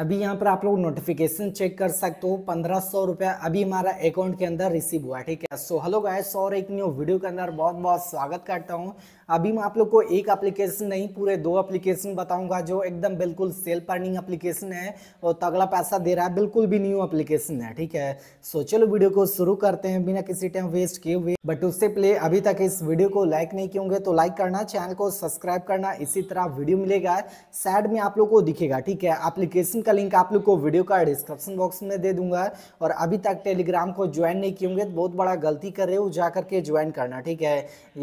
अभी यहाँ पर आप लोग नोटिफिकेशन चेक कर सकते हो पंद्रह सौ रुपया अभी हमारा अकाउंट के अंदर रिसीव हुआ है ठीक है सो हेलो गाइस और एक न्यू वीडियो के अंदर बहुत बहुत स्वागत करता हूँ अभी मैं आप लोग को एक एप्लीकेशन नहीं पूरे दो एप्लीकेशन बताऊंगा जो एकदम बिल्कुल सेल्फ अर्निंग एप्लीकेशन है और तगड़ा पैसा दे रहा है बिल्कुल भी न्यू एप्लीकेशन है ठीक है सो चलो वीडियो को शुरू करते हैं बिना किसी टाइम वेस्ट किए हुए बट उससे पहले अभी तक इस वीडियो को लाइक नहीं किए तो लाइक करना चैनल को सब्सक्राइब करना इसी तरह वीडियो मिलेगा साइड में आप लोग को दिखेगा ठीक है एप्लीकेशन का लिंक आप लोग को वीडियो का डिस्क्रिप्शन बॉक्स में दे दूंगा और अभी तक टेलीग्राम को ज्वाइन नहीं किए होंगे तो बहुत बड़ा गलती कर रहे हो जा करके ज्वाइन करना ठीक है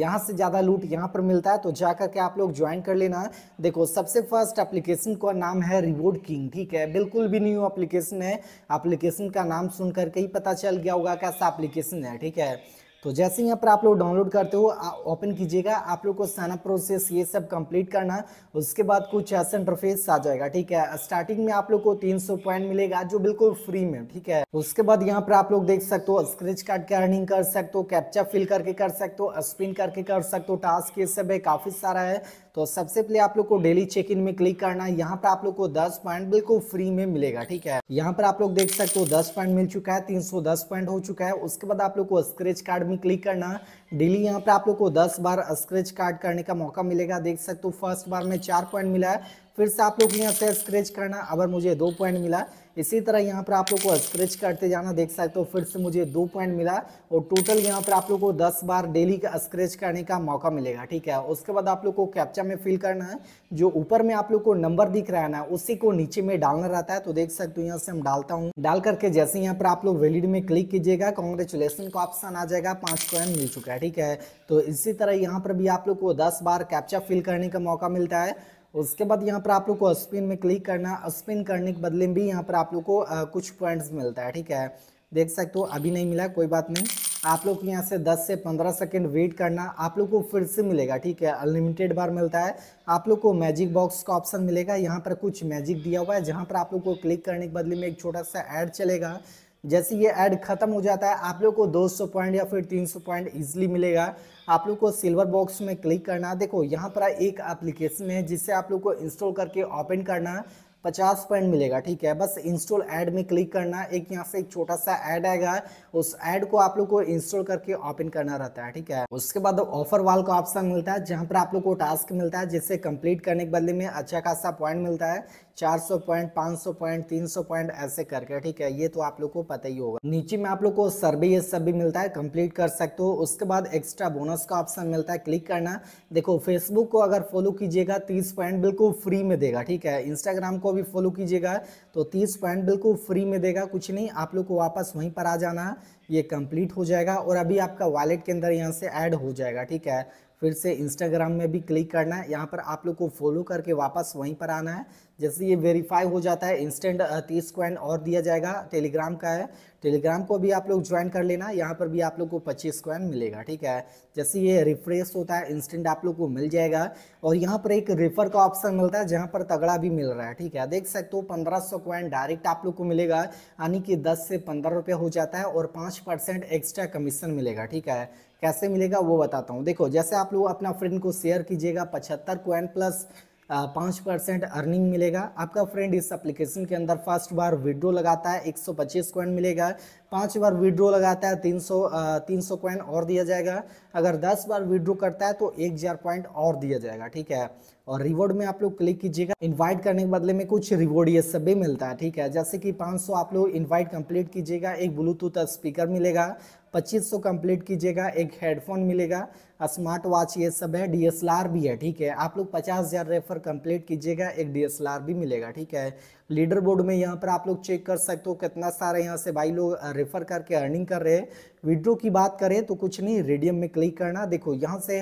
यहाँ से ज़्यादा लूट यहाँ पर मिलता है तो जा करके आप लोग ज्वाइन कर लेना देखो सबसे फर्स्ट अप्लीकेशन का नाम है रिवोड किंग ठीक है बिल्कुल भी न्यू अप्लीकेशन है अप्लीकेशन का नाम सुन करके ही पता चल गया होगा कैसा अप्लीकेशन है ठीक है तो जैसे यहाँ पर आप लोग डाउनलोड करते हो ओपन कीजिएगा आप लोग को साइनअप प्रोसेस ये सब कंप्लीट करना उसके बाद कुछ ऐसा इंटरफेस आ जाएगा ठीक है स्टार्टिंग में आप लोग को 300 पॉइंट मिलेगा जो बिल्कुल फ्री में ठीक है उसके बाद यहाँ पर आप लोग देख सकते हो स्क्रेच कार्ड की अर्निंग कर सकते हो कैप्चा फिल करके कर सकते हो स्पिन करके कर सकते हो टास्क ये सब है काफ़ी सारा है तो सबसे पहले आप लोग को डेली चेक इन में क्लिक करना है यहाँ पर आप लोग को दस पॉइंट बिल्कुल फ्री में मिलेगा ठीक है यहाँ पर आप लोग देख सकते हो दस पॉइंट मिल चुका है तीन सौ दस पॉइंट हो चुका है उसके बाद आप लोग को स्क्रेच कार्ड में क्लिक करना डेली यहाँ पर आप लोग को दस बार स्क्रेच कार्ड करने का मौका मिलेगा देख सकते हो फर्स्ट बार में चार पॉइंट मिला है फिर से आप लोग यहाँ से स्क्रेच करना अगर मुझे दो पॉइंट मिला इसी तरह यहाँ पर आप लोग को स्क्रेच करते जाना देख सकते हो फिर से मुझे दो पॉइंट मिला और टोटल यहाँ पर आप लोग को दस बार डेली का स्क्रेच करने का मौका मिलेगा ठीक है उसके बाद आप लोग को कैप्चा में फिल करना है जो ऊपर में आप लोग को नंबर दिख रहा है ना उसी को नीचे में डालना रहता है तो देख सकते हो यहाँ से हम डालता हूँ डाल करके जैसे यहाँ पर आप लोग वेलिड में क्लिक कीजिएगा कॉन्ग्रेचुलेसन का ऑप्शन आ जाएगा पाँच पॉइंट मिल चुका है ठीक है तो इसी तरह यहाँ पर भी आप लोग को दस बार कैप्चा फिल करने का मौका मिलता है उसके बाद यहाँ पर आप लोग को स्पिन में क्लिक करना स्पिन करने के बदले में भी यहाँ पर आप लोग को कुछ पॉइंट्स मिलता है ठीक है देख सकते हो अभी नहीं मिला कोई बात नहीं आप लोग को यहाँ से 10 से 15 सेकंड वेट करना आप लोग को फिर से मिलेगा ठीक है अनलिमिटेड बार मिलता है आप लोग को मैजिक बॉक्स का ऑप्शन मिलेगा यहाँ पर कुछ मैजिक दिया हुआ है जहाँ पर आप लोग को क्लिक करने के बदले में एक छोटा सा ऐड चलेगा जैसे ये ऐड खत्म हो जाता है आप लोग को 200 पॉइंट या फिर 300 पॉइंट इजीली मिलेगा आप लोग को सिल्वर बॉक्स में क्लिक करना देखो यहाँ पर एक एप्लीकेशन है जिसे आप लोग को इंस्टॉल करके ओपन करना पचास पॉइंट मिलेगा ठीक है बस इंस्टॉल ऐड में क्लिक करना एक यहाँ से एक छोटा सा ऐड आएगा उस ऐड को आप लोग को इंस्टॉल करके ओपन करना रहता है ठीक है उसके बाद ऑफर वाल का ऑप्शन मिलता है जहाँ पर आप लोग को टास्क मिलता है जिससे कंप्लीट करने के बदले में अच्छा खासा पॉइंट मिलता है 400 पॉइंट 500 पॉइंट 300 पॉइंट ऐसे करके ठीक है ये तो आप लोग को पता ही होगा नीचे में आप लोग को सर्वे ये सब भी मिलता है कंप्लीट कर सकते हो उसके बाद एक्स्ट्रा बोनस का ऑप्शन मिलता है क्लिक करना देखो फेसबुक को अगर फॉलो कीजिएगा तीस पॉइंट बिल्कुल फ्री में देगा ठीक है इंस्टाग्राम को को भी फॉलो कीजिएगा तो तीस पॉइंट बिल्कुल फ्री में देगा कुछ नहीं आप लोग को वापस वहीं पर आ जाना है ये कंप्लीट हो जाएगा और अभी आपका वॉलेट के अंदर यहाँ से ऐड हो जाएगा ठीक है फिर से इंस्टाग्राम में भी क्लिक करना है यहाँ पर आप लोग को फॉलो करके वापस वहीं पर आना है जैसे ये वेरीफाई हो जाता है इंस्टेंट तीस क्वन और दिया जाएगा टेलीग्राम का है टेलीग्राम को भी आप लोग ज्वाइन कर लेना यहाँ पर भी आप लोग को पच्चीस क्वन मिलेगा ठीक है जैसे ये रिफ्रेश होता है इंस्टेंट आप लोग को मिल जाएगा और यहाँ पर एक रेफर का ऑप्शन मिलता है जहाँ पर तगड़ा भी मिल रहा है ठीक है देख सकते हो पंद्रह सौ क्वाइन डायरेक्ट आप लोग को मिलेगा यानी कि दस से पंद्रह रुपये हो जाता है और पाँच परसेंट एक्स्ट्रा कमीशन मिलेगा ठीक है कैसे मिलेगा वो बताता हूँ देखो जैसे आप लोग अपना फ्रेंड को शेयर कीजिएगा पचहत्तर क्वाइन प्लस पाँच परसेंट अर्निंग मिलेगा आपका फ्रेंड इस एप्लीकेशन के अंदर फर्स्ट बार विड्रो लगाता है एक सौ पच्चीस कॉइन मिलेगा पाँच बार विड्रो लगाता है तीन सौ तीन सौ कॉइन और दिया जाएगा अगर दस बार विड्रो करता है तो एक हज़ार पॉइंट और दिया जाएगा ठीक है और रिवॉर्ड में आप लोग क्लिक कीजिएगा इनवाइट करने के बदले में कुछ रिवॉर्ड ये सब भी मिलता है ठीक है जैसे कि 500 आप लोग इनवाइट कंप्लीट कीजिएगा एक ब्लूटूथ स्पीकर मिलेगा पच्चीस सौ कम्प्लीट कीजिएगा एक हेडफोन मिलेगा स्मार्ट वॉच ये सब है डीएसएलआर भी है ठीक है आप लोग पचास हज़ार रेफर कंप्लीट कीजिएगा एक डीएसएलआर भी मिलेगा ठीक है लीडर बोर्ड में यहाँ पर आप लोग चेक कर सकते हो कितना सारे यहाँ से भाई लोग रेफर करके अर्निंग कर रहे हैं विड्रो की बात करें तो कुछ नहीं रेडियम में क्लिक करना देखो यहाँ से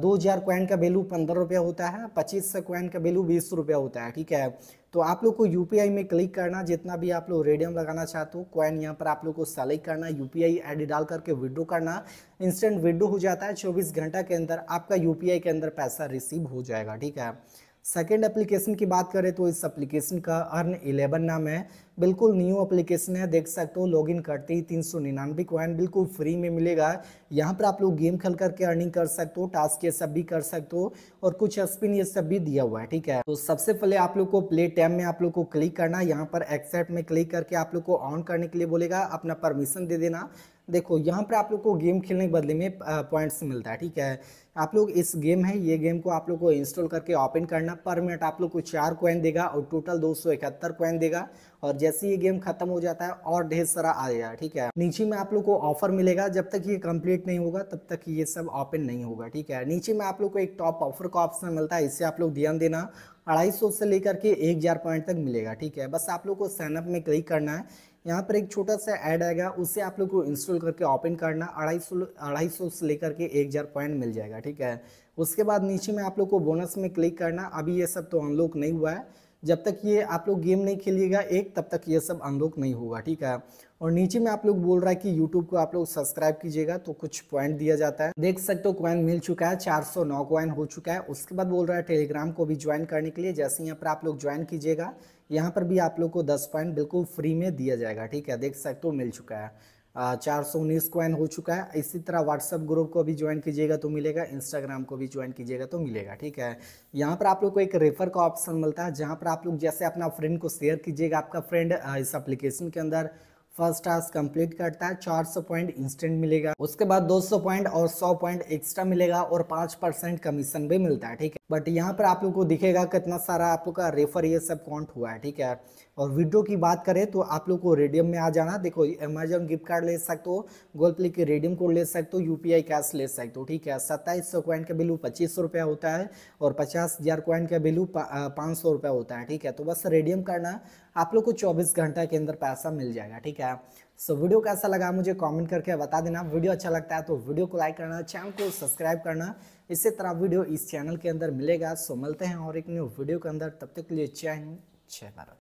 दो हज़ार क्वाइन का वैल्यू पंद्रह होता है पच्चीस सौ क्वाइन का वैल्यू बीस रुपया होता है ठीक है तो आप लोग को यूपीआई में क्लिक करना जितना भी आप लोग रेडियम लगाना चाहते हो कॉइन यहाँ पर आप लोग को सेलेक्ट करना यूपीआई आईडी डाल करके विड्रो करना इंस्टेंट विड्रो हो जाता है चौबीस घंटा के अंदर आपका यूपीआई के अंदर पैसा रिसीव हो जाएगा ठीक है सेकेंड एप्लीकेशन की बात करें तो इस एप्लीकेशन का अर्न इलेवन नाम है बिल्कुल न्यू एप्लीकेशन है देख सकते हो लॉगिन करते ही तीन सौ निन्यानवे कॉइन बिल्कुल फ्री में मिलेगा यहाँ पर आप लोग गेम खेल करके अर्निंग कर सकते हो टास्क ये सब भी कर सकते हो और कुछ स्पिन ये सब भी दिया हुआ है ठीक है तो सबसे पहले आप लोग को प्ले टैब में आप लोग को क्लिक करना यहाँ पर एक्सेप्ट में क्लिक करके आप लोग को ऑन करने के लिए बोलेगा अपना परमिशन दे देना देखो यहाँ पर आप लोग को गेम खेलने के बदले में पॉइंट्स मिलता है ठीक है आप लोग इस गेम है ये गेम को आप लोग को इंस्टॉल करके ओपन करना पर मिनट आप लोग को चार कॉइन देगा और टोटल दो सौ इकहत्तर कॉइन देगा और जैसे ये गेम खत्म हो जाता है और ढेर सारा आ जाएगा ठीक है नीचे में आप लोग को ऑफर मिलेगा जब तक ये कंप्लीट नहीं होगा तब तक ये सब ओपन नहीं होगा ठीक है नीचे में आप लोग को एक टॉप ऑफर का ऑप्शन मिलता है इससे आप लोग ध्यान देना अढ़ाई सौ से लेकर के एक हज़ार पॉइंट तक मिलेगा ठीक है बस आप लोग को साइनअप में क्लिक करना है यहाँ पर एक छोटा सा ऐड आएगा उससे आप लोग को इंस्टॉल करके ओपन करना अढ़ाई सौ अढ़ाई सौ से लेकर के एक हज़ार पॉइंट मिल जाएगा ठीक है उसके बाद नीचे में आप लोग को बोनस में क्लिक करना अभी ये सब तो अनलॉक नहीं हुआ है जब तक ये आप लोग गेम नहीं खेलिएगा एक तब तक ये सब अनलॉक नहीं होगा ठीक है और नीचे में आप लोग बोल रहा है कि यूट्यूब को आप लोग सब्सक्राइब कीजिएगा तो कुछ पॉइंट दिया जाता है देख सकते हो क्वाइन मिल चुका है 409 क्वाइन हो चुका है उसके बाद बोल रहा है टेलीग्राम को भी ज्वाइन करने के लिए जैसे यहाँ पर आप लोग ज्वाइन कीजिएगा यहाँ पर भी आप लोग को दस पॉइंट बिल्कुल फ्री में दिया जाएगा ठीक है देख सकते हो मिल चुका है चार सौ उन्नीस क्वाइन हो चुका है इसी तरह व्हाट्सअप ग्रुप को भी ज्वाइन कीजिएगा तो मिलेगा इंस्टाग्राम को भी ज्वाइन कीजिएगा तो मिलेगा ठीक है यहाँ पर आप लोग को एक रेफर का ऑप्शन मिलता है जहाँ पर आप लोग जैसे अपना फ्रेंड को शेयर कीजिएगा आपका फ्रेंड इस अप्लीकेशन के अंदर फर्स्ट टास्क कंप्लीट करता है 400 पॉइंट इंस्टेंट मिलेगा उसके बाद 200 पॉइंट और 100 पॉइंट एक्स्ट्रा मिलेगा और 5 परसेंट कमीशन भी मिलता है ठीक है बट यहाँ पर आप लोग को दिखेगा कितना सारा आप लोग का रेफर ये सब काउंट हुआ है ठीक है और वीडियो की बात करें तो आप लोग को रेडियम में आ जाना देखो अमेजोन गिफ्ट कार्ड ले सकते हो गूगल प्ले के रेडियम कोड ले सकते हो यू कैश ले सकते हो ठीक है सत्ताईस सौ का बिलू पच्चीस सौ होता है और पचास हज़ार का बिलू पाँच सौ होता है ठीक है तो बस रेडियम करना आप लोग को 24 घंटा के अंदर पैसा मिल जाएगा ठीक है सो so, वीडियो कैसा लगा मुझे कमेंट करके बता देना वीडियो अच्छा लगता है तो वीडियो को लाइक करना चैनल को सब्सक्राइब करना इसी तरह वीडियो इस चैनल के अंदर मिलेगा सो so, मिलते हैं और एक न्यू वीडियो के अंदर तब तक के लिए जय हिंद जय भारत